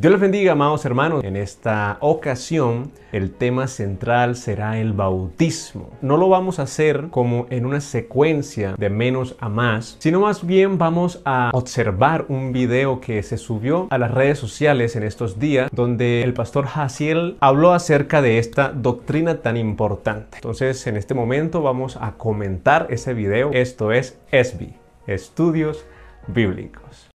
Dios les bendiga, amados hermanos. En esta ocasión, el tema central será el bautismo. No lo vamos a hacer como en una secuencia de menos a más, sino más bien vamos a observar un video que se subió a las redes sociales en estos días, donde el pastor Hasiel habló acerca de esta doctrina tan importante. Entonces, en este momento vamos a comentar ese video. Esto es ESBI, Estudios Bíblicos.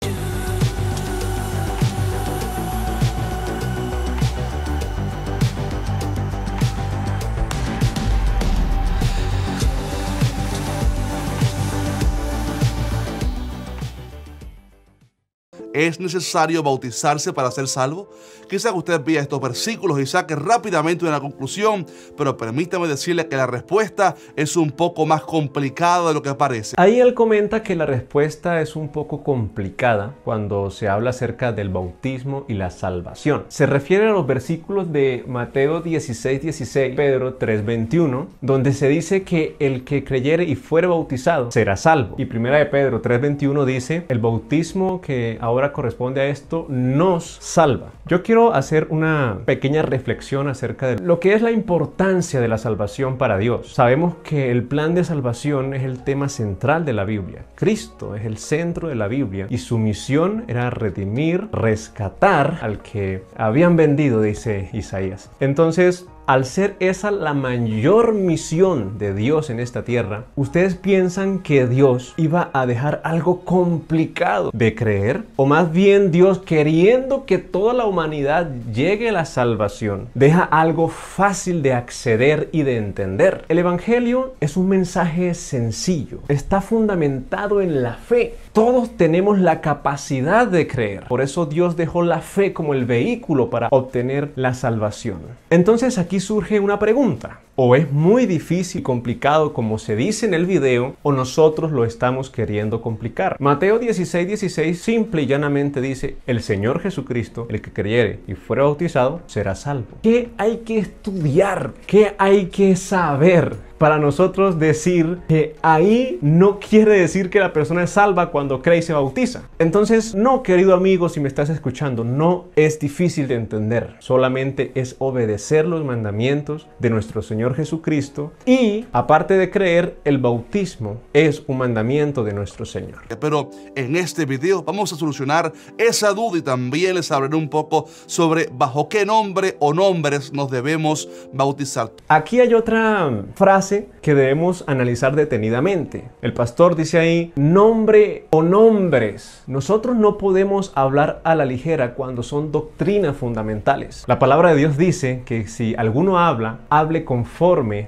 ¿Es necesario bautizarse para ser salvo? Quizá usted vea estos versículos y saque rápidamente una conclusión, pero permítame decirle que la respuesta es un poco más complicada de lo que parece. Ahí él comenta que la respuesta es un poco complicada cuando se habla acerca del bautismo y la salvación. Se refiere a los versículos de Mateo 16, 16, Pedro 3, 21, donde se dice que el que creyere y fuere bautizado será salvo. Y primera de Pedro 3, 21 dice, el bautismo que ahora corresponde a esto, nos salva. Yo quiero hacer una pequeña reflexión acerca de lo que es la importancia de la salvación para Dios. Sabemos que el plan de salvación es el tema central de la Biblia. Cristo es el centro de la Biblia y su misión era redimir, rescatar al que habían vendido, dice Isaías. Entonces, al ser esa la mayor misión de Dios en esta tierra, ¿ustedes piensan que Dios iba a dejar algo complicado de creer? ¿O más bien Dios queriendo que toda la humanidad llegue a la salvación, deja algo fácil de acceder y de entender? El Evangelio es un mensaje sencillo, está fundamentado en la fe. Todos tenemos la capacidad de creer. Por eso Dios dejó la fe como el vehículo para obtener la salvación. Entonces aquí y surge una pregunta o es muy difícil, complicado como se dice en el video, o nosotros lo estamos queriendo complicar. Mateo 16, 16 simple y llanamente dice, el Señor Jesucristo, el que creyere y fuera bautizado, será salvo. ¿Qué hay que estudiar? ¿Qué hay que saber? para nosotros decir que ahí no quiere decir que la persona es salva cuando cree y se bautiza. Entonces, no, querido amigo, si me estás escuchando, no es difícil de entender. Solamente es obedecer los mandamientos de nuestro Señor Jesucristo y aparte de creer, el bautismo es un mandamiento de nuestro Señor. Pero en este video vamos a solucionar esa duda y también les hablaré un poco sobre bajo qué nombre o nombres nos debemos bautizar. Aquí hay otra frase que debemos analizar detenidamente. El pastor dice ahí, nombre o nombres. Nosotros no podemos hablar a la ligera cuando son doctrinas fundamentales. La palabra de Dios dice que si alguno habla, hable con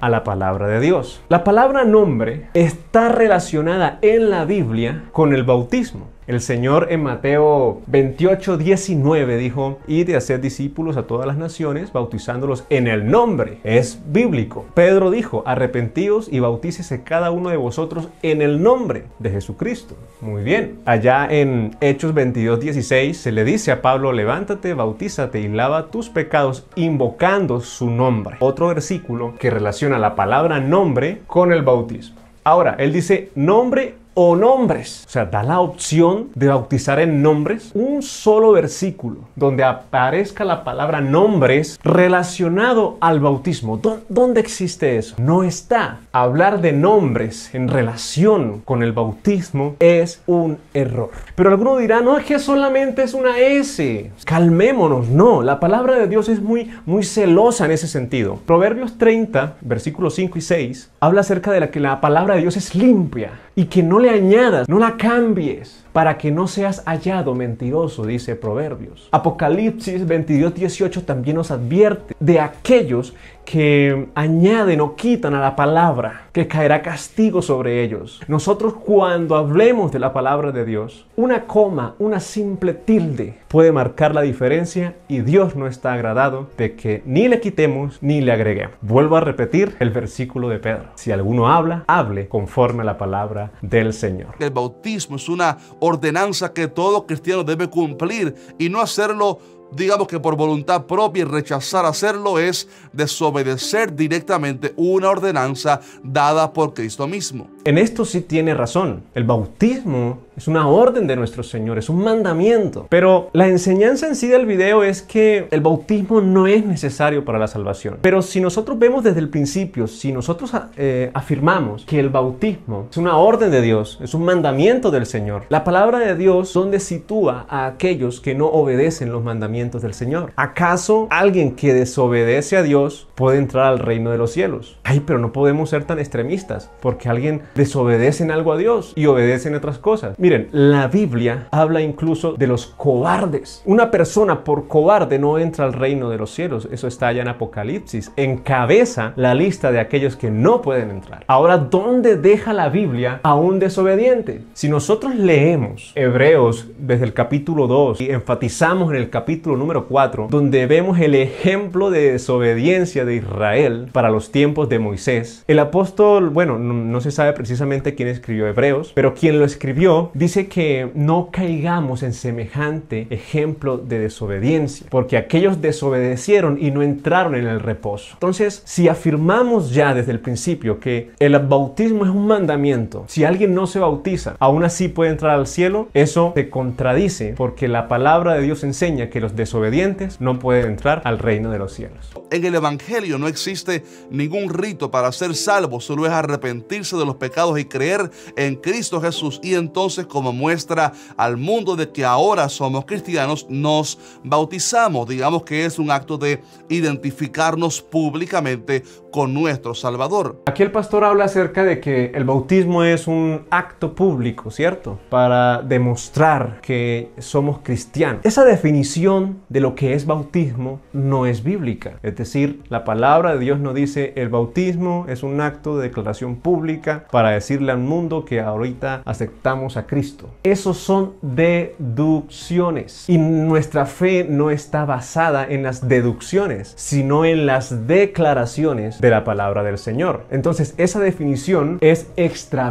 a la palabra de Dios. La palabra nombre está relacionada en la Biblia con el bautismo. El Señor en Mateo 28, 19 dijo, y de hacer discípulos a todas las naciones, bautizándolos en el nombre. Es bíblico. Pedro dijo, arrepentíos y bautícese cada uno de vosotros en el nombre de Jesucristo. Muy bien. Allá en Hechos 22, 16 se le dice a Pablo, levántate, bautízate y lava tus pecados invocando su nombre. Otro versículo que relaciona la palabra nombre con el bautismo. Ahora, él dice nombre o nombres. O sea, da la opción de bautizar en nombres un solo versículo donde aparezca la palabra nombres relacionado al bautismo. ¿Dónde existe eso? No está. Hablar de nombres en relación con el bautismo es un error. Pero alguno dirá, no, es que solamente es una S. Calmémonos. No, la palabra de Dios es muy, muy celosa en ese sentido. Proverbios 30, versículos 5 y 6, habla acerca de la que la palabra de Dios es limpia y que no le añadas, no la cambies para que no seas hallado mentiroso, dice Proverbios. Apocalipsis 22, 18 también nos advierte de aquellos que añaden o quitan a la palabra, que caerá castigo sobre ellos. Nosotros cuando hablemos de la palabra de Dios, una coma, una simple tilde puede marcar la diferencia y Dios no está agradado de que ni le quitemos ni le agreguemos. Vuelvo a repetir el versículo de Pedro. Si alguno habla, hable conforme a la palabra del Señor. El bautismo es una ordenanza que todo cristiano debe cumplir y no hacerlo digamos que por voluntad propia y rechazar hacerlo es desobedecer directamente una ordenanza dada por Cristo mismo. En esto sí tiene razón. El bautismo es una orden de nuestro Señor, es un mandamiento. Pero la enseñanza en sí del video es que el bautismo no es necesario para la salvación. Pero si nosotros vemos desde el principio, si nosotros eh, afirmamos que el bautismo es una orden de Dios, es un mandamiento del Señor, la palabra de Dios donde sitúa a aquellos que no obedecen los mandamientos del Señor. ¿Acaso alguien que desobedece a Dios puede entrar al reino de los cielos? Ay, pero no podemos ser tan extremistas porque alguien desobedece en algo a Dios y obedece en otras cosas. Miren, la Biblia habla incluso de los cobardes. Una persona por cobarde no entra al reino de los cielos. Eso está allá en Apocalipsis. Encabeza la lista de aquellos que no pueden entrar. Ahora, ¿dónde deja la Biblia a un desobediente? Si nosotros leemos Hebreos desde el capítulo 2 y enfatizamos en el capítulo número 4, donde vemos el ejemplo de desobediencia de Israel para los tiempos de Moisés, el apóstol, bueno, no, no se sabe precisamente quién escribió Hebreos, pero quien lo escribió dice que no caigamos en semejante ejemplo de desobediencia, porque aquellos desobedecieron y no entraron en el reposo. Entonces, si afirmamos ya desde el principio que el bautismo es un mandamiento, si alguien no se bautiza, aún así puede entrar al cielo, eso se contradice porque la palabra de Dios enseña que los desobedientes no pueden entrar al reino de los cielos. En el Evangelio no existe ningún rito para ser salvo, solo es arrepentirse de los pecados y creer en Cristo Jesús y entonces como muestra al mundo de que ahora somos cristianos, nos bautizamos. Digamos que es un acto de identificarnos públicamente con nuestro Salvador. Aquí el pastor habla acerca de que el bautismo es un acto público, ¿cierto? Para demostrar que somos cristianos. Esa definición de lo que es bautismo no es bíblica. Es decir, la palabra de Dios no dice el bautismo es un acto de declaración pública para decirle al mundo que ahorita aceptamos a Cristo. Esos son deducciones y nuestra fe no está basada en las deducciones, sino en las declaraciones de la palabra del Señor. Entonces, esa definición es extra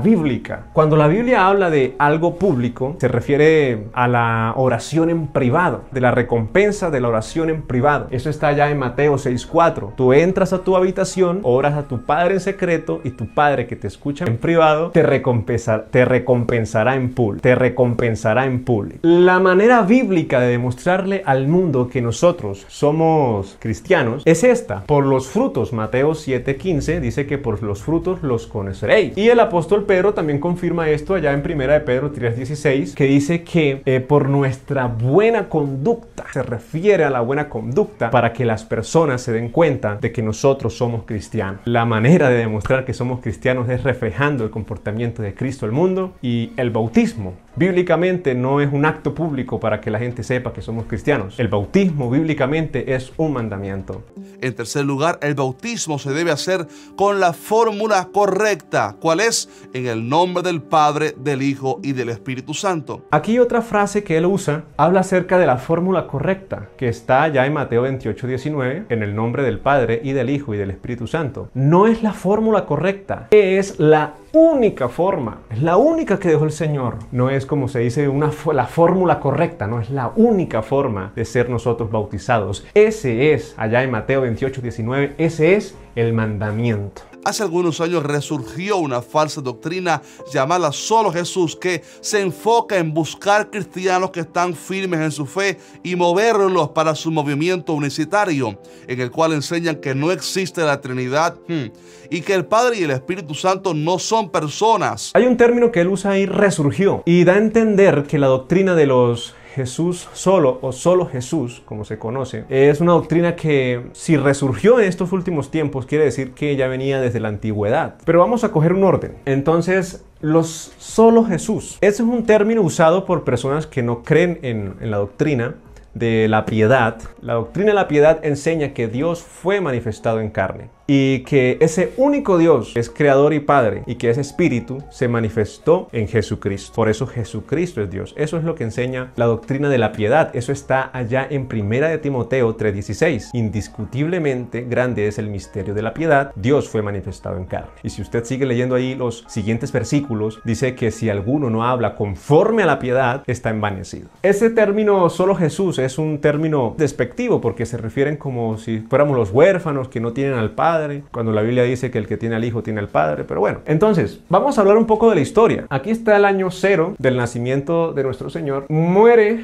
Cuando la Biblia habla de algo público, se refiere a la oración en privado, de la recompensa de la oración en privado. Eso está ya en Mateo 6:4. Tú entras a tu habitación, oras a tu padre en secreto y tu padre que te escucha en privado te, te recompensará en pool, te recompensará en pool. La manera bíblica de demostrarle al mundo que nosotros somos cristianos es esta, por los frutos. Mateo 7:15 dice que por los frutos los conoceréis. Y el apóstol Pedro también confirma esto allá en 1 de Pedro 3:16, que dice que eh, por nuestra buena conducta, se refiere a la buena conducta para que las personas se den cuenta de que nosotros somos cristianos. La manera de demostrar que somos cristianos es reflejando el comportamiento de Cristo al mundo y el bautismo bautismo bíblicamente no es un acto público para que la gente sepa que somos cristianos. El bautismo bíblicamente es un mandamiento. En tercer lugar, el bautismo se debe hacer con la fórmula correcta, cuál es en el nombre del Padre, del Hijo y del Espíritu Santo. Aquí otra frase que él usa habla acerca de la fórmula correcta, que está ya en Mateo 28, 19, en el nombre del Padre y del Hijo y del Espíritu Santo. No es la fórmula correcta, es la única forma, es la única que dejó el Señor. No es como se dice, una, la fórmula correcta, no es la única forma de ser nosotros bautizados. Ese es, allá en Mateo 28, 19, ese es el mandamiento. Hace algunos años resurgió una falsa doctrina llamada solo Jesús que se enfoca en buscar cristianos que están firmes en su fe y moverlos para su movimiento unicitario, en el cual enseñan que no existe la Trinidad hmm, y que el Padre y el Espíritu Santo no son personas. Hay un término que él usa ahí, resurgió, y da a entender que la doctrina de los Jesús solo o solo Jesús, como se conoce, es una doctrina que si resurgió en estos últimos tiempos, quiere decir que ya venía desde la antigüedad. Pero vamos a coger un orden. Entonces, los solo Jesús. Ese es un término usado por personas que no creen en, en la doctrina de la piedad. La doctrina de la piedad enseña que Dios fue manifestado en carne y que ese único Dios es creador y padre y que ese espíritu se manifestó en Jesucristo. Por eso Jesucristo es Dios. Eso es lo que enseña la doctrina de la piedad. Eso está allá en Primera de Timoteo 3:16. Indiscutiblemente grande es el misterio de la piedad. Dios fue manifestado en carne. Y si usted sigue leyendo ahí los siguientes versículos, dice que si alguno no habla conforme a la piedad, está envanecido. Ese término solo Jesús es un término despectivo porque se refieren como si fuéramos los huérfanos que no tienen al padre cuando la Biblia dice que el que tiene al Hijo tiene al Padre, pero bueno. Entonces, vamos a hablar un poco de la historia. Aquí está el año cero del nacimiento de nuestro Señor. Muere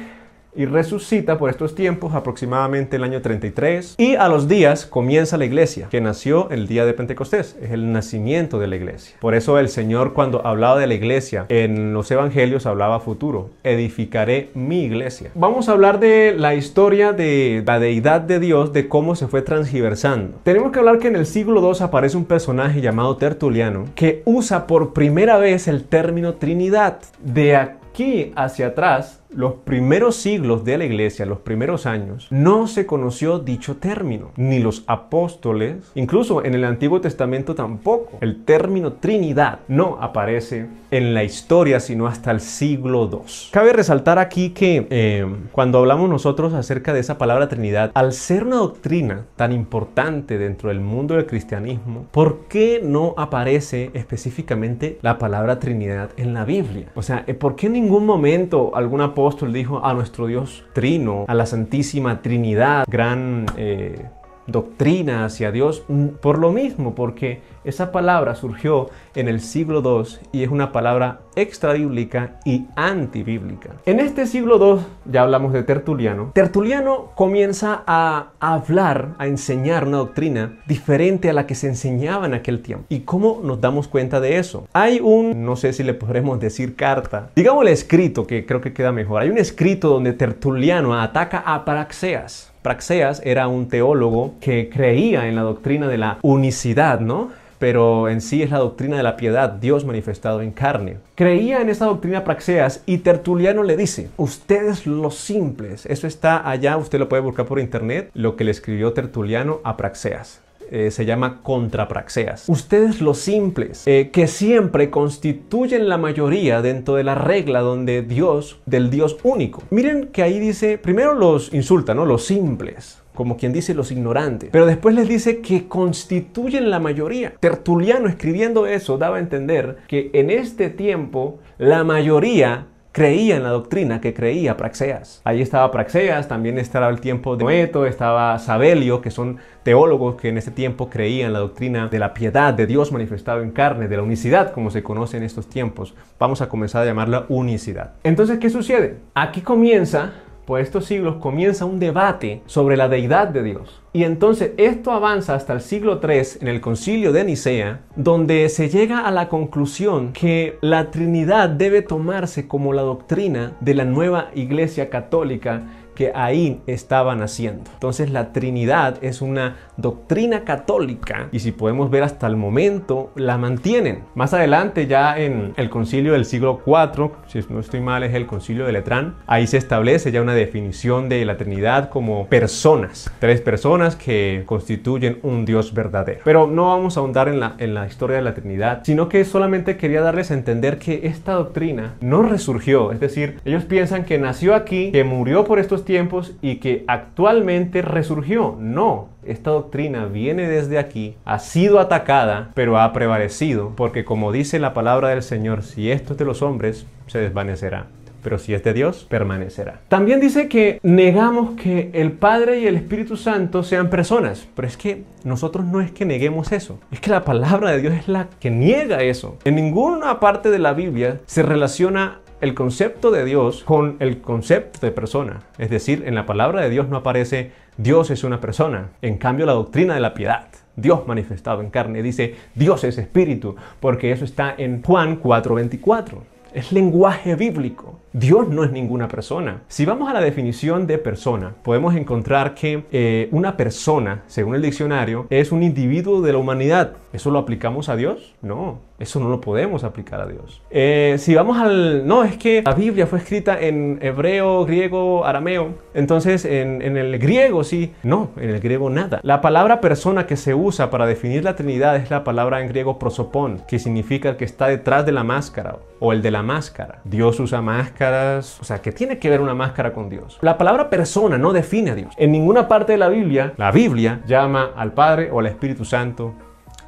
y resucita por estos tiempos aproximadamente el año 33 y a los días comienza la iglesia que nació el día de Pentecostés, es el nacimiento de la iglesia. Por eso el Señor cuando hablaba de la iglesia en los evangelios hablaba futuro, edificaré mi iglesia. Vamos a hablar de la historia de la deidad de Dios, de cómo se fue transgiversando. Tenemos que hablar que en el siglo II aparece un personaje llamado Tertuliano que usa por primera vez el término Trinidad. De aquí hacia atrás los primeros siglos de la iglesia, los primeros años, no se conoció dicho término, ni los apóstoles, incluso en el Antiguo Testamento tampoco. El término Trinidad no aparece en la historia, sino hasta el siglo II. Cabe resaltar aquí que eh, cuando hablamos nosotros acerca de esa palabra Trinidad, al ser una doctrina tan importante dentro del mundo del cristianismo, ¿por qué no aparece específicamente la palabra Trinidad en la Biblia? O sea, ¿por qué en ningún momento algún apóstol apóstol dijo a nuestro Dios Trino, a la Santísima Trinidad, gran... Eh, doctrina hacia Dios mm, por lo mismo, porque esa palabra surgió en el siglo II y es una palabra extrabíblica y antibíblica. En este siglo II ya hablamos de Tertuliano. Tertuliano comienza a hablar, a enseñar una doctrina diferente a la que se enseñaba en aquel tiempo. ¿Y cómo nos damos cuenta de eso? Hay un, no sé si le podremos decir carta, digamos el escrito, que creo que queda mejor. Hay un escrito donde Tertuliano ataca a Paraxeas Praxeas era un teólogo que creía en la doctrina de la unicidad, ¿no? pero en sí es la doctrina de la piedad, Dios manifestado en carne. Creía en esta doctrina Praxeas y Tertuliano le dice, ustedes los simples, eso está allá, usted lo puede buscar por internet, lo que le escribió Tertuliano a Praxeas. Eh, se llama contrapraxeas. Ustedes los simples, eh, que siempre constituyen la mayoría dentro de la regla donde Dios, del Dios único. Miren que ahí dice, primero los insulta, ¿no? Los simples como quien dice los ignorantes. Pero después les dice que constituyen la mayoría. Tertuliano escribiendo eso daba a entender que en este tiempo la mayoría creía en la doctrina que creía Praxeas. Allí estaba Praxeas, también estaba el tiempo de Noeto, estaba Sabelio, que son teólogos que en ese tiempo creían la doctrina de la piedad de Dios manifestado en carne, de la unicidad, como se conoce en estos tiempos. Vamos a comenzar a llamarla unicidad. Entonces, ¿qué sucede? Aquí comienza por estos siglos comienza un debate sobre la deidad de Dios. Y entonces esto avanza hasta el siglo III en el concilio de Nicea, donde se llega a la conclusión que la Trinidad debe tomarse como la doctrina de la nueva Iglesia Católica que ahí estaban haciendo. Entonces la Trinidad es una doctrina católica y si podemos ver hasta el momento la mantienen. Más adelante ya en el concilio del siglo IV, si no estoy mal es el concilio de Letrán, ahí se establece ya una definición de la Trinidad como personas, tres personas que constituyen un Dios verdadero. Pero no vamos a ahondar en la, en la historia de la Trinidad, sino que solamente quería darles a entender que esta doctrina no resurgió, es decir, ellos piensan que nació aquí, que murió por estos tiempos y que actualmente resurgió. No, esta doctrina viene desde aquí, ha sido atacada, pero ha prevalecido, porque como dice la palabra del Señor, si esto es de los hombres, se desvanecerá pero si es de Dios, permanecerá. También dice que negamos que el Padre y el Espíritu Santo sean personas, pero es que nosotros no es que neguemos eso, es que la palabra de Dios es la que niega eso. En ninguna parte de la Biblia se relaciona el concepto de Dios con el concepto de persona. Es decir, en la palabra de Dios no aparece Dios es una persona. En cambio, la doctrina de la piedad, Dios manifestado en carne, dice Dios es espíritu, porque eso está en Juan 4:24. Es lenguaje bíblico. Dios no es ninguna persona. Si vamos a la definición de persona, podemos encontrar que eh, una persona, según el diccionario, es un individuo de la humanidad. ¿Eso lo aplicamos a Dios? No. Eso no lo podemos aplicar a Dios. Eh, si vamos al... No, es que la Biblia fue escrita en hebreo, griego, arameo. Entonces, en, en, el griego sí. No, en el griego nada. La palabra persona que se usa para definir la Trinidad es la palabra en griego prosopón, que significa el que está detrás de la máscara o el de la máscara. Dios usa máscaras. O sea, ¿qué tiene que ver una máscara con Dios? La palabra persona no define a Dios. En ninguna parte de la Biblia, la Biblia llama al Padre o al Espíritu Santo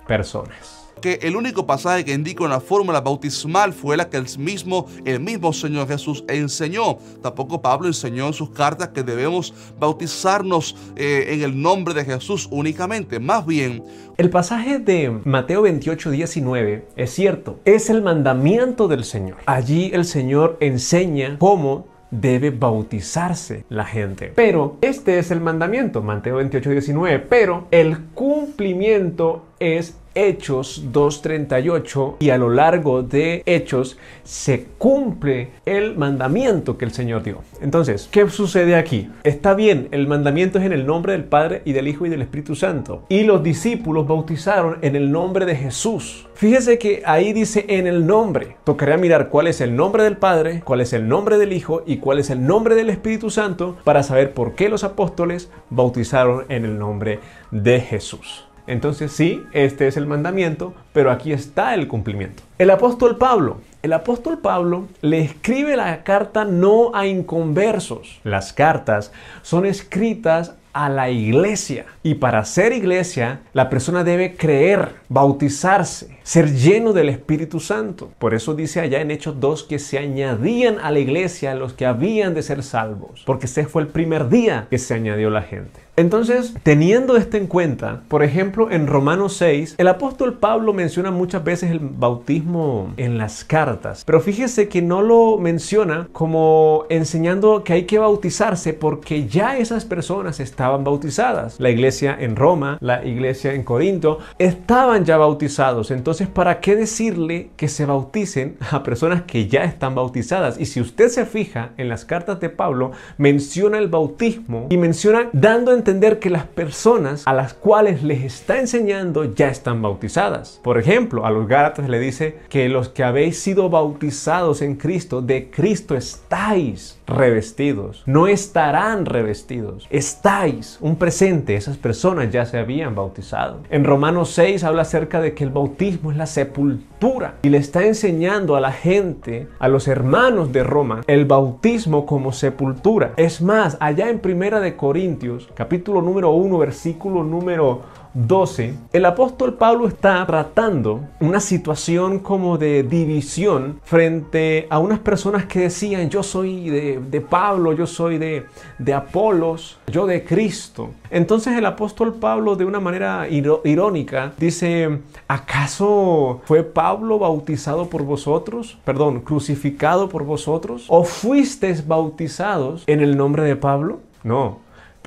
personas que el único pasaje que indica una fórmula bautismal fue la que el mismo, el mismo Señor Jesús enseñó. Tampoco Pablo enseñó en sus cartas que debemos bautizarnos eh, en el nombre de Jesús únicamente. Más bien, el pasaje de Mateo 28, 19 es cierto, es el mandamiento del Señor. Allí el Señor enseña cómo debe bautizarse la gente. Pero este es el mandamiento, Mateo 28, 19, pero el cumplimiento es Hechos 2.38 y a lo largo de Hechos se cumple el mandamiento que el Señor dio. Entonces, ¿qué sucede aquí? Está bien, el mandamiento es en el nombre del Padre y del Hijo y del Espíritu Santo. Y los discípulos bautizaron en el nombre de Jesús. Fíjese que ahí dice en el nombre. tocará mirar cuál es el nombre del Padre, cuál es el nombre del Hijo y cuál es el nombre del Espíritu Santo para saber por qué los apóstoles bautizaron en el nombre de Jesús. Entonces sí, este es el mandamiento, pero aquí está el cumplimiento. El apóstol Pablo. El apóstol Pablo le escribe la carta no a inconversos. Las cartas son escritas a la iglesia. Y para ser iglesia, la persona debe creer, bautizarse, ser lleno del Espíritu Santo. Por eso dice allá en Hechos 2 que se añadían a la iglesia los que habían de ser salvos, porque ese fue el primer día que se añadió la gente. Entonces, teniendo esto en cuenta, por ejemplo, en Romanos 6, el apóstol Pablo menciona muchas veces el bautismo en las cartas, pero fíjese que no lo menciona como enseñando que hay que bautizarse porque ya esas personas están estaban bautizadas. La iglesia en Roma, la iglesia en Corinto, estaban ya bautizados. Entonces, ¿para qué decirle que se bauticen a personas que ya están bautizadas? Y si usted se fija en las cartas de Pablo, menciona el bautismo y menciona dando a entender que las personas a las cuales les está enseñando ya están bautizadas. Por ejemplo, a los Gálatas le dice que los que habéis sido bautizados en Cristo, de Cristo estáis revestidos. No estarán revestidos. Estáis un presente. Esas personas ya se habían bautizado. En Romanos 6 habla acerca de que el bautismo es la sepultura y le está enseñando a la gente, a los hermanos de Roma, el bautismo como sepultura. Es más, allá en Primera de Corintios, capítulo número 1, versículo número 12, el apóstol Pablo está tratando una situación como de división frente a unas personas que decían, yo soy de, Pablo, yo soy de, de Apolos, yo de Cristo. Entonces el apóstol Pablo de una manera irónica dice, ¿acaso fue Pablo bautizado por vosotros? Perdón, crucificado por vosotros? ¿O fuisteis bautizados en el nombre de Pablo? No,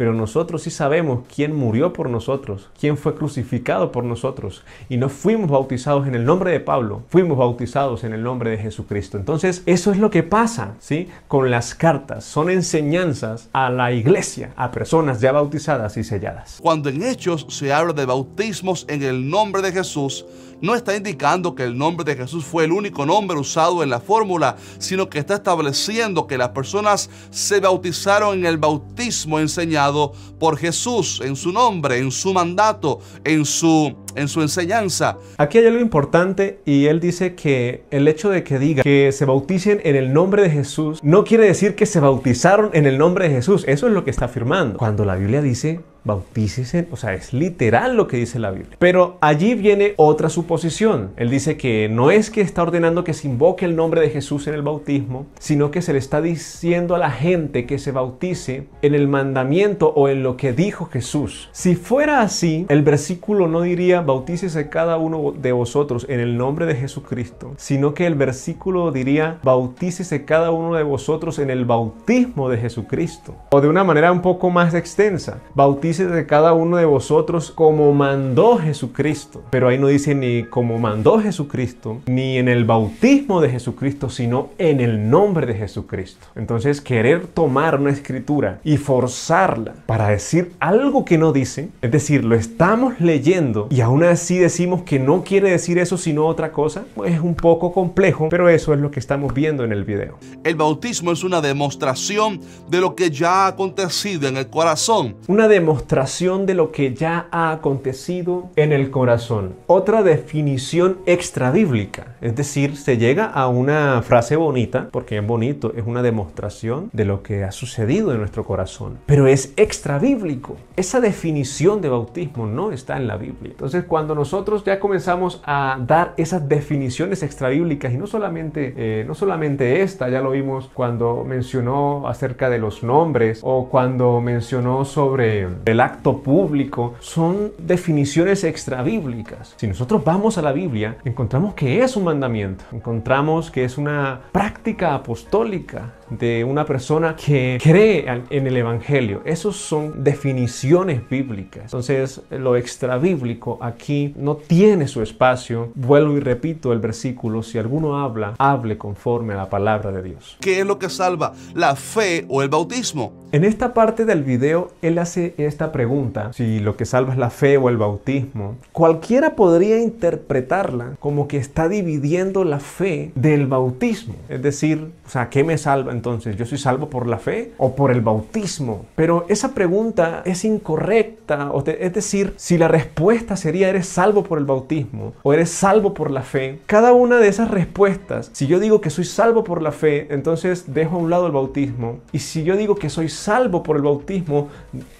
pero nosotros sí sabemos quién murió por nosotros, quién fue crucificado por nosotros. Y no fuimos bautizados en el nombre de Pablo, fuimos bautizados en el nombre de Jesucristo. Entonces, eso es lo que pasa, ¿sí? Con las cartas. Son enseñanzas a la iglesia, a personas ya bautizadas y selladas. Cuando en Hechos se habla de bautismos en el nombre de Jesús, no está indicando que el nombre de Jesús fue el único nombre usado en la fórmula, sino que está estableciendo que las personas se bautizaron en el bautismo enseñado por Jesús, en su nombre, en su mandato, en su en su enseñanza. Aquí hay algo importante y él dice que el hecho de que diga que se bauticen en el nombre de Jesús no quiere decir que se bautizaron en el nombre de Jesús. Eso es lo que está afirmando. Cuando la Biblia dice bautícese, o sea, es literal lo que dice la Biblia. Pero allí viene otra suposición. Él dice que no es que está ordenando que se invoque el nombre de Jesús en el bautismo, sino que se le está diciendo a la gente que se bautice en el mandamiento o en lo que dijo Jesús. Si fuera así, el versículo no diría bautícese cada uno de vosotros en el nombre de Jesucristo, sino que el versículo diría, bautícese cada uno de vosotros en el bautismo de Jesucristo. O de una manera un poco más extensa, bautícese cada uno de vosotros como mandó Jesucristo. Pero ahí no dice ni como mandó Jesucristo, ni en el bautismo de Jesucristo, sino en el nombre de Jesucristo. Entonces, querer tomar una escritura y forzarla para decir algo que no dice, es decir, lo estamos leyendo y aún así decimos que no quiere decir eso sino otra cosa, pues es un poco complejo, pero eso es lo que estamos viendo en el video. El bautismo es una demostración de lo que ya ha acontecido en el corazón. Una demostración de lo que ya ha acontecido en el corazón. Otra definición extrabíblica, es decir, se llega a una frase bonita, porque es bonito, es una demostración de lo que ha sucedido en nuestro corazón, pero es extrabíblico. Esa definición de bautismo no está en la Biblia. Entonces, cuando nosotros ya comenzamos a dar esas definiciones extrabíblicas, y no solamente, eh, no solamente esta, ya lo vimos cuando mencionó acerca de los nombres o cuando mencionó sobre el acto público, son definiciones extrabíblicas. Si nosotros vamos a la Biblia, encontramos que es un mandamiento, encontramos que es una práctica apostólica de una persona que cree en el Evangelio. Esos son definiciones bíblicas. Entonces, lo extrabíblico aquí no tiene su espacio. Vuelvo y repito el versículo, si alguno habla, hable conforme a la palabra de Dios. ¿Qué es lo que salva? ¿La fe o el bautismo? En esta parte del video, él hace esta pregunta, si lo que salva es la fe o el bautismo. Cualquiera podría interpretarla como que está dividiendo la fe del bautismo. Es decir, o sea, ¿qué me salva entonces? ¿Yo soy salvo por la fe o por el bautismo? Pero esa pregunta es incorrecta. Es decir, si la respuesta sería eres salvo por el bautismo o eres salvo por la fe, cada una de esas respuestas, si yo digo que soy salvo por la fe, entonces dejo a un lado el bautismo. Y si yo digo que soy salvo por el bautismo,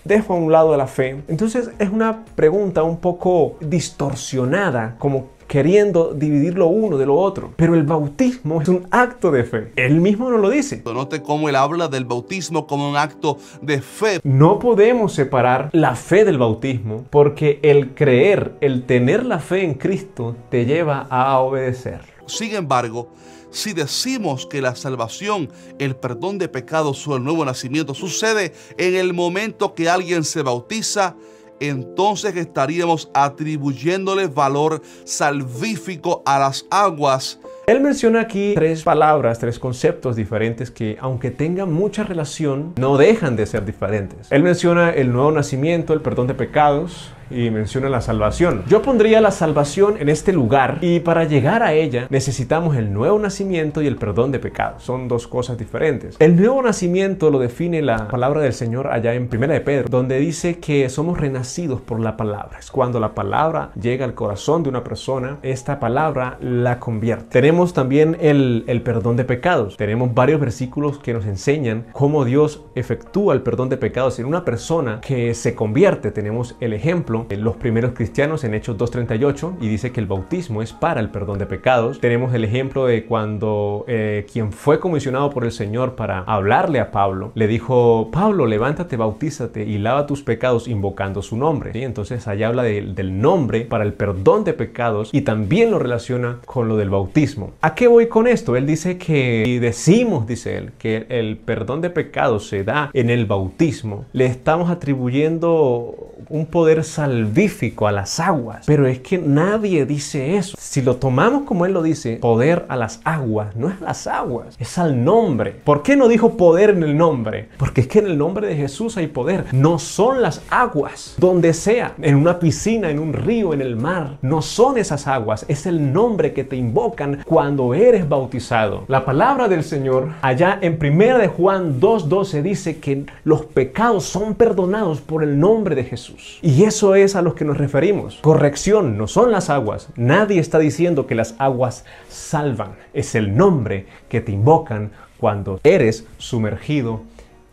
dejo a un lado la fe. Entonces es una pregunta un poco distorsionada, como queriendo dividir lo uno de lo otro. Pero el bautismo es un acto de fe. Él mismo no lo dice. Note cómo él habla del bautismo como un acto de fe. No podemos separar la fe del bautismo porque el creer, el tener la fe en Cristo te lleva a obedecer. Sin embargo, si decimos que la salvación, el perdón de pecados o el nuevo nacimiento sucede en el momento que alguien se bautiza, entonces estaríamos atribuyéndole valor salvífico a las aguas. Él menciona aquí tres palabras, tres conceptos diferentes que, aunque tengan mucha relación, no dejan de ser diferentes. Él menciona el nuevo nacimiento, el perdón de pecados, y menciona la salvación. Yo pondría la salvación en este lugar y para llegar a ella necesitamos el nuevo nacimiento y el perdón de pecados. Son dos cosas diferentes. El nuevo nacimiento lo define la palabra del Señor allá en Primera de Pedro, donde dice que somos renacidos por la palabra. Es cuando la palabra llega al corazón de una persona, esta palabra la convierte. Tenemos también el, el perdón de pecados. Tenemos varios versículos que nos enseñan cómo Dios efectúa el perdón de pecados en una persona que se convierte. Tenemos el ejemplo eh, los primeros cristianos en Hechos 2.38 y dice que el bautismo es para el perdón de pecados. Tenemos el ejemplo de cuando eh, quien fue comisionado por el Señor para hablarle a Pablo, le dijo, Pablo, levántate, bautízate y lava tus pecados invocando su nombre. ¿Sí? Entonces ahí habla del nombre para el perdón de pecados y también lo relaciona con lo del bautismo. ¿A qué voy con esto? Él dice que si decimos, dice él, que el perdón de pecados se da en el bautismo. Le estamos atribuyendo un poder salvador salvífico a las aguas. Pero es que nadie dice eso. Si lo tomamos como él lo dice, poder a las aguas, no es las aguas, es al nombre. ¿Por qué no dijo poder en el nombre? Porque es que en el nombre de Jesús hay poder. No son las aguas, donde sea, en una piscina, en un río, en el mar. No son esas aguas, es el nombre que te invocan cuando eres bautizado. La palabra del Señor allá en 1 de Juan 2.12 dice que los pecados son perdonados por el nombre de Jesús. Y eso es es a los que nos referimos. Corrección, no son las aguas. Nadie está diciendo que las aguas salvan. Es el nombre que te invocan cuando eres sumergido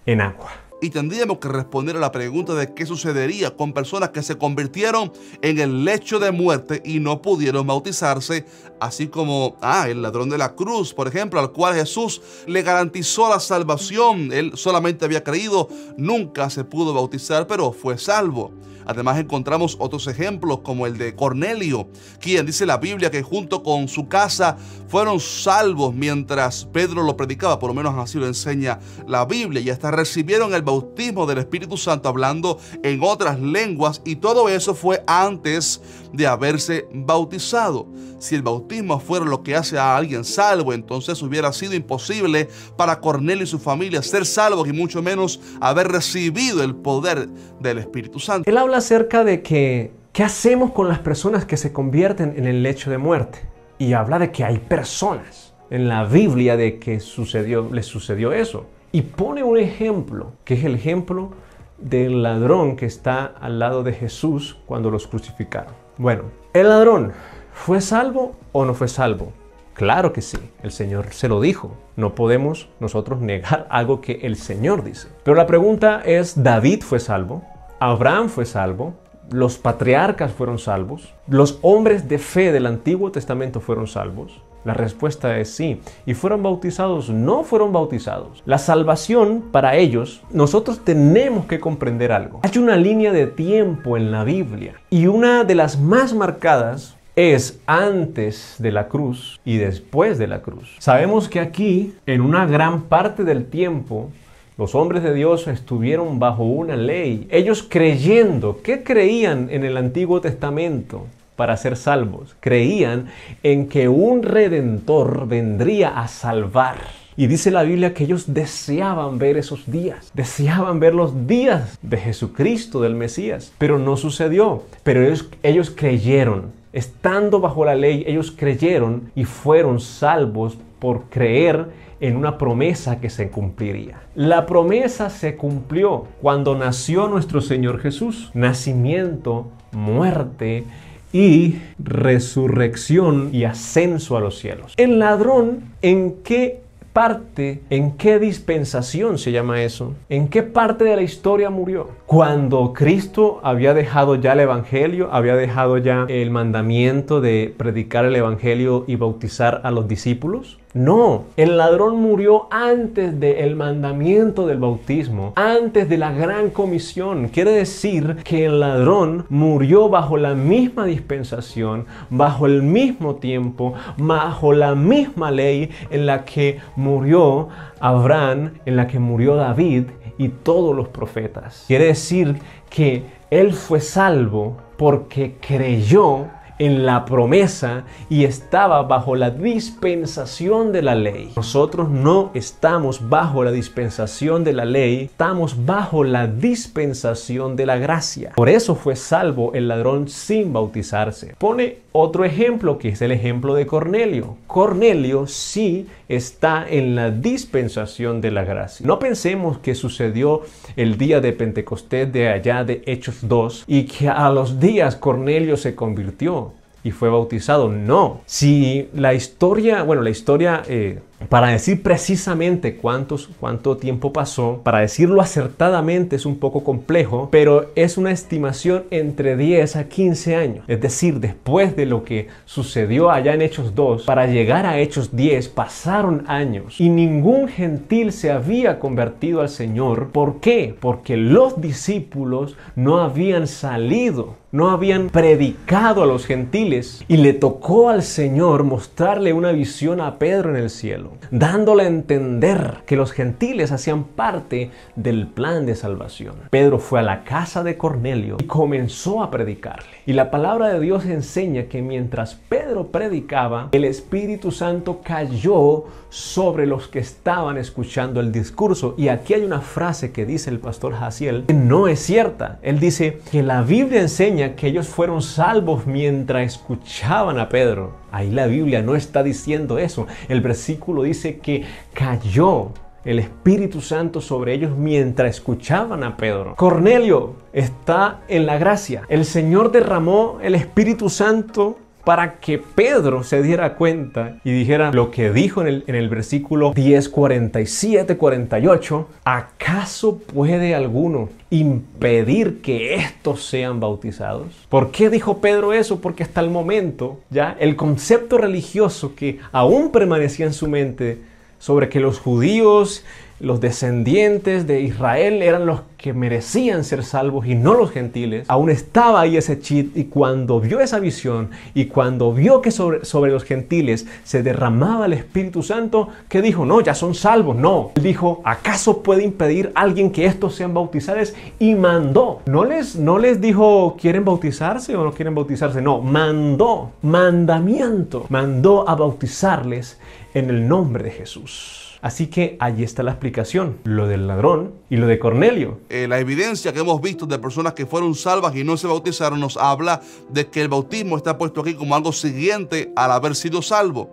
en agua. Y tendríamos que responder a la pregunta de qué sucedería con personas que se convirtieron en el lecho de muerte y no pudieron bautizarse, así como ah, el ladrón de la cruz, por ejemplo, al cual Jesús le garantizó la salvación. Él solamente había creído, nunca se pudo bautizar, pero fue salvo. Además encontramos otros ejemplos como el de Cornelio, quien dice la Biblia que junto con su casa fueron salvos mientras Pedro lo predicaba, por lo menos así lo enseña la Biblia, y hasta recibieron el bautismo del Espíritu Santo hablando en otras lenguas y todo eso fue antes de haberse bautizado. Si el bautismo fuera lo que hace a alguien salvo, entonces hubiera sido imposible para Cornelio y su familia ser salvos y mucho menos haber recibido el poder del Espíritu Santo. Él habla acerca de que, ¿qué hacemos con las personas que se convierten en el lecho de muerte? Y habla de que hay personas en la Biblia de que sucedió, les sucedió eso. Y pone un ejemplo, que es el ejemplo del ladrón que está al lado de Jesús cuando los crucificaron. Bueno, ¿el ladrón fue salvo o no fue salvo? Claro que sí, el Señor se lo dijo. No podemos nosotros negar algo que el Señor dice. Pero la pregunta es, ¿David fue salvo? ¿Abraham fue salvo? ¿Los patriarcas fueron salvos? ¿Los hombres de fe del Antiguo Testamento fueron salvos? La respuesta es sí. ¿Y fueron bautizados? No fueron bautizados. La salvación para ellos, nosotros tenemos que comprender algo. Hay una línea de tiempo en la Biblia y una de las más marcadas es antes de la cruz y después de la cruz. Sabemos que aquí, en una gran parte del tiempo, los hombres de Dios estuvieron bajo una ley. Ellos creyendo, ¿qué creían en el Antiguo Testamento? para ser salvos. Creían en que un redentor vendría a salvar. Y dice la Biblia que ellos deseaban ver esos días, deseaban ver los días de Jesucristo, del Mesías, pero no sucedió. Pero ellos, creyeron, estando bajo la ley, ellos creyeron y fueron salvos por creer en una promesa que se cumpliría. La promesa se cumplió cuando nació nuestro Señor Jesús. Nacimiento, muerte y resurrección y ascenso a los cielos. El ladrón, ¿en qué parte, en qué dispensación se llama eso? ¿En qué parte de la historia murió? Cuando Cristo había dejado ya el Evangelio, había dejado ya el mandamiento de predicar el Evangelio y bautizar a los discípulos. No, el ladrón murió antes del mandamiento del bautismo, antes de la gran comisión. Quiere decir que el ladrón murió bajo la misma dispensación, bajo el mismo tiempo, bajo la misma ley en la que murió Abraham, en la que murió David y todos los profetas. Quiere decir que él fue salvo porque creyó en la promesa y estaba bajo la dispensación de la ley. Nosotros no estamos bajo la dispensación de la ley, estamos bajo la dispensación de la gracia. Por eso fue salvo el ladrón sin bautizarse. Pone otro ejemplo que es el ejemplo de Cornelio. Cornelio sí está en la dispensación de la gracia. No pensemos que sucedió el día de Pentecostés de allá de Hechos 2 y que a los días Cornelio se convirtió y fue bautizado. No, si la historia, bueno, la historia... Eh, para decir precisamente cuántos, cuánto tiempo pasó, para decirlo acertadamente es un poco complejo, pero es una estimación entre 10 a 15 años. Es decir, después de lo que sucedió allá en Hechos 2, para llegar a Hechos 10 pasaron años y ningún gentil se había convertido al Señor. ¿Por qué? Porque los discípulos no habían salido no habían predicado a los gentiles y le tocó al Señor mostrarle una visión a Pedro en el cielo dándole a entender que los gentiles hacían parte del plan de salvación. Pedro fue a la casa de Cornelio y comenzó a predicarle. Y la palabra de Dios enseña que mientras Pedro predicaba, el Espíritu Santo cayó sobre los que estaban escuchando el discurso. Y aquí hay una frase que dice el pastor Hasiel que no es cierta. Él dice que la Biblia enseña que ellos fueron salvos mientras escuchaban a Pedro. Ahí la Biblia no está diciendo eso. El versículo dice que cayó el Espíritu Santo sobre ellos mientras escuchaban a Pedro. Cornelio está en la gracia. El Señor derramó el Espíritu Santo para que Pedro se diera cuenta y dijera lo que dijo en el, en el versículo 10, 47, 48, ¿acaso puede alguno impedir que estos sean bautizados? ¿Por qué dijo Pedro eso? Porque hasta el momento ya el concepto religioso que aún permanecía en su mente sobre que los judíos los descendientes de Israel eran los que merecían ser salvos y no los gentiles. Aún estaba ahí ese chit y cuando vio esa visión y cuando vio que sobre, los gentiles se derramaba el Espíritu Santo, que dijo, no, ya son salvos, no. Él dijo, ¿acaso puede impedir a alguien que estos sean bautizados? Y mandó. No les, no les dijo, ¿quieren bautizarse o no quieren bautizarse? No, mandó, mandamiento, mandó a bautizarles en el nombre de Jesús. Así que allí está la explicación, lo del ladrón y lo de Cornelio. Eh, la evidencia que hemos visto de personas que fueron salvas y no se bautizaron nos habla de que el bautismo está puesto aquí como algo siguiente al haber sido salvo.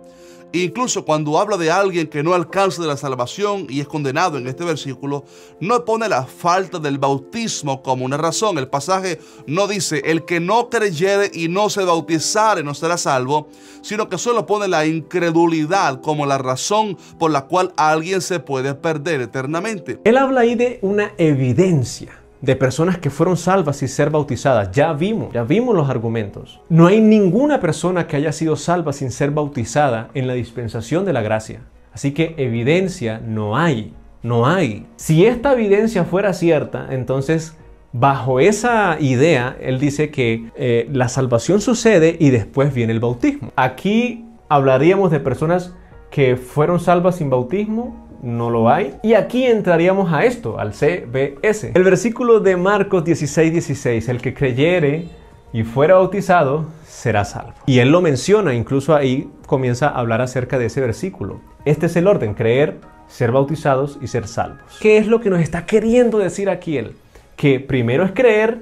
Incluso cuando habla de alguien que no alcanza de la salvación y es condenado en este versículo, no pone la falta del bautismo como una razón. El pasaje no dice, el que no creyere y no se bautizare no será salvo, sino que solo pone la incredulidad como la razón por la cual alguien se puede perder eternamente. Él habla ahí de una evidencia de personas que fueron salvas sin ser bautizadas. Ya vimos, ya vimos los argumentos. No hay ninguna persona que haya sido salva sin ser bautizada en la dispensación de la gracia. Así que evidencia no hay, no hay. Si esta evidencia fuera cierta, entonces bajo esa idea, él dice que eh, la salvación sucede y después viene el bautismo. Aquí hablaríamos de personas que fueron salvas sin bautismo no lo hay. Y aquí entraríamos a esto, al CBS. El versículo de Marcos 16, 16, el que creyere y fuera bautizado será salvo. Y él lo menciona, incluso ahí comienza a hablar acerca de ese versículo. Este es el orden, creer, ser bautizados y ser salvos. ¿Qué es lo que nos está queriendo decir aquí él? Que primero es creer,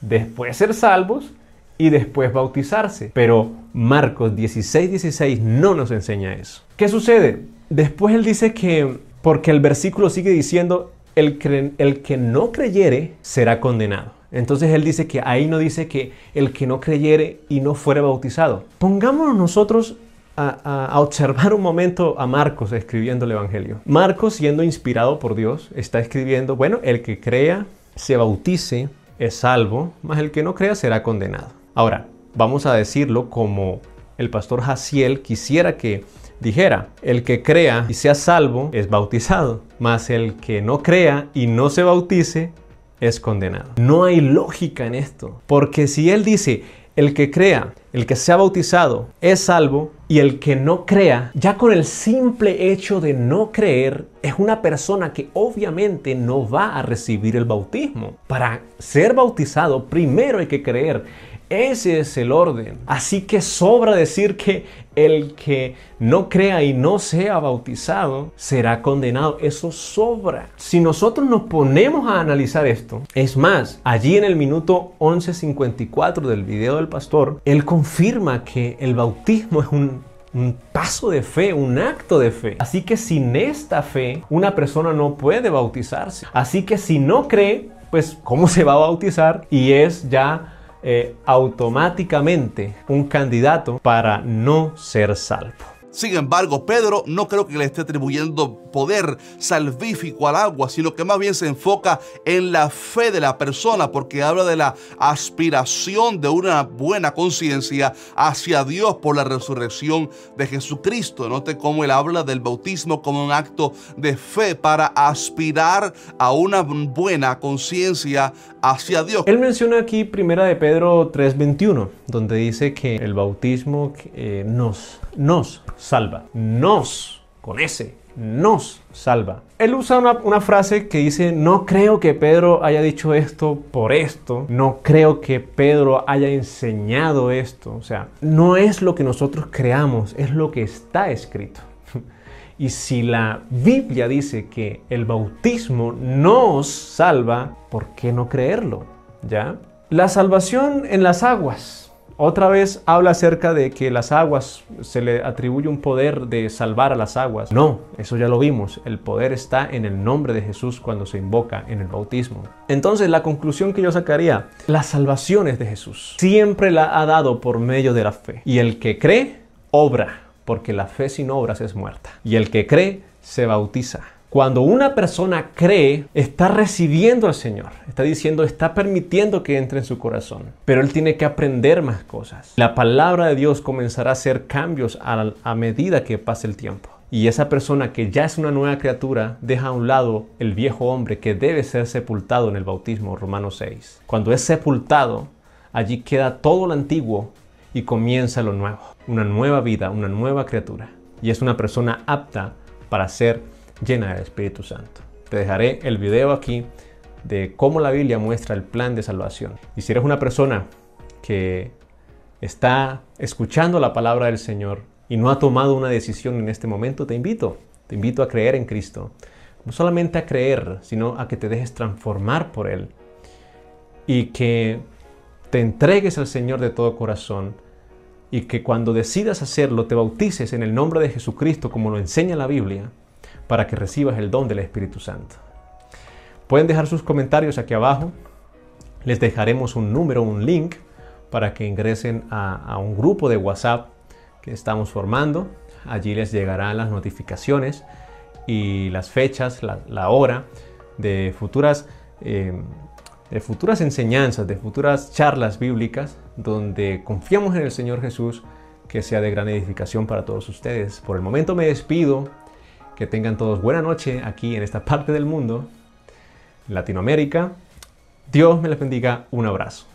después ser salvos y después bautizarse. Pero Marcos 16, 16 no nos enseña eso. ¿Qué sucede? Después él dice que, porque el versículo sigue diciendo, el, el que no creyere será condenado. Entonces él dice que ahí no dice que el que no creyere y no fuere bautizado. Pongámonos nosotros a, a, observar un momento a Marcos escribiendo el Evangelio. Marcos, siendo inspirado por Dios, está escribiendo, bueno, el que crea, se bautice, es salvo, mas el que no crea será condenado. Ahora, vamos a decirlo como el pastor Jaciel quisiera que dijera, el que crea y sea salvo es bautizado, mas el que no crea y no se bautice es condenado. No hay lógica en esto, porque si él dice, el que crea, el que sea bautizado, es salvo, y el que no crea, ya con el simple hecho de no creer, es una persona que obviamente no va a recibir el bautismo. Para ser bautizado, primero hay que creer. Ese es el orden. Así que sobra decir que el que no crea y no sea bautizado será condenado. Eso sobra. Si nosotros nos ponemos a analizar esto, es más, allí en el minuto 11.54 del video del pastor, él confirma que el bautismo es un un paso de fe, un acto de fe. Así que sin esta fe, una persona no puede bautizarse. Así que si no cree, pues ¿cómo se va a bautizar? Y es ya eh, automáticamente un candidato para no ser salvo. Sin embargo, Pedro no creo que le esté atribuyendo poder salvífico al agua, sino que más bien se enfoca en la fe de la persona, porque habla de la aspiración de una buena conciencia hacia Dios por la resurrección de Jesucristo. Note cómo él habla del bautismo como un acto de fe para aspirar a una buena conciencia hacia Dios. Él menciona aquí primera de Pedro 3:21, donde dice que el bautismo eh, nos, nos salva. Nos, con ese, nos salva. Él usa una, una, frase que dice, no creo que Pedro haya dicho esto por esto, no creo que Pedro haya enseñado esto, o sea, no es lo que nosotros creamos, es lo que está escrito. Y si la Biblia dice que el bautismo nos salva, ¿por qué no creerlo? ¿Ya? La salvación en las aguas otra vez habla acerca de que las aguas, se le atribuye un poder de salvar a las aguas. No, eso ya lo vimos, el poder está en el nombre de Jesús cuando se invoca en el bautismo. Entonces la conclusión que yo sacaría, las salvaciones de Jesús siempre la ha dado por medio de la fe. Y el que cree, obra, porque la fe sin obras es muerta. Y el que cree, se bautiza cuando una persona cree, está recibiendo al Señor, está diciendo, está permitiendo que entre en su corazón, pero él tiene que aprender más cosas. La palabra de Dios comenzará a hacer cambios a, medida que pase el tiempo. Y esa persona que ya es una nueva criatura deja a un lado el viejo hombre que debe ser sepultado en el bautismo, Romanos 6. Cuando es sepultado, allí queda todo lo antiguo y comienza lo nuevo. Una nueva vida, una nueva criatura. Y es una persona apta para ser llena del Espíritu Santo. Te dejaré el video aquí de cómo la Biblia muestra el plan de salvación. Y si eres una persona que está escuchando la palabra del Señor y no ha tomado una decisión en este momento, te invito, te invito a creer en Cristo. No solamente a creer, sino a que te dejes transformar por Él y que te entregues al Señor de todo corazón y que cuando decidas hacerlo te bautices en el nombre de Jesucristo como lo enseña la Biblia para que recibas el don del Espíritu Santo. Pueden dejar sus comentarios aquí abajo. Les dejaremos un número, un link para que ingresen a, un grupo de WhatsApp que estamos formando. Allí les llegarán las notificaciones y las fechas, la, hora de futuras, eh, de futuras enseñanzas, de futuras charlas bíblicas, donde confiamos en el Señor Jesús que sea de gran edificación para todos ustedes. Por el momento me despido que tengan todos buena noche aquí en esta parte del mundo, Latinoamérica. Dios me les bendiga. Un abrazo.